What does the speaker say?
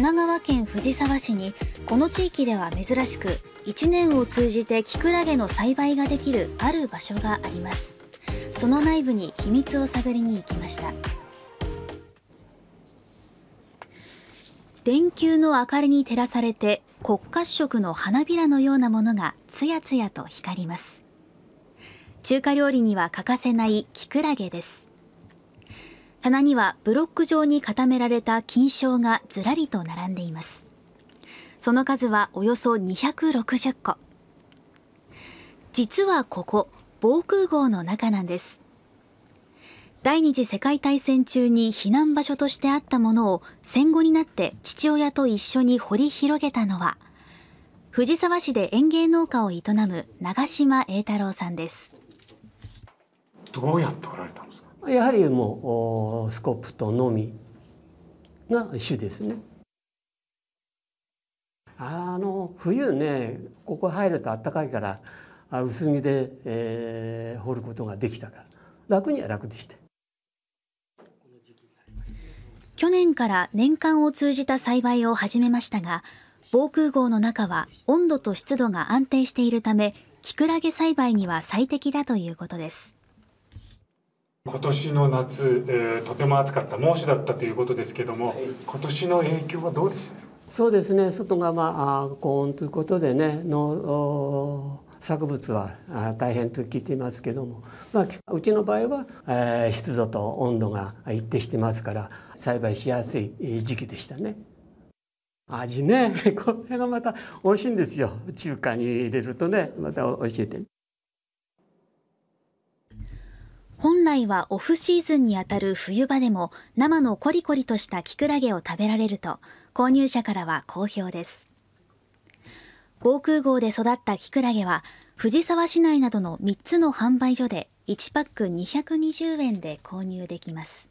神奈川県藤沢市にこの地域では珍しく1年を通じてキクラゲの栽培ができるある場所がありますその内部に秘密を探りに行きました電球の明かりに照らされて国家色の花びらのようなものがつやつやと光ります中華料理には欠かせないキクラゲです棚にはブロック状に固められた金賞がずらりと並んでいますその数はおよそ260個実はここ防空壕の中なんです第二次世界大戦中に避難場所としてあったものを戦後になって父親と一緒に掘り広げたのは藤沢市で園芸農家を営む長島栄太郎さんですどうやって掘られやはりもうスコプとのみが主ですね。あの冬ねここ入ると暖かいから薄着で、えー、掘ることができたから楽には楽でした。去年から年間を通じた栽培を始めましたが防空壕の中は温度と湿度が安定しているためキクラゲ栽培には最適だということです。今年の夏、えー、とても暑かった猛暑だったということですけども、はい、今年の影響はどうでしたそうですね外がまあ高温ということでねの作物は大変と聞いていますけども、まあ、うちの場合は、えー、湿度と温度が一定してますから栽培しやすい時期でしたね。味ね これがまた美味しいんですよ中華に入れるとねまた教えて。本来はオフシーズンにあたる冬場でも生のコリコリとしたキクラゲを食べられると購入者からは好評です防空壕で育ったキクラゲは藤沢市内などの3つの販売所で1パック220円で購入できます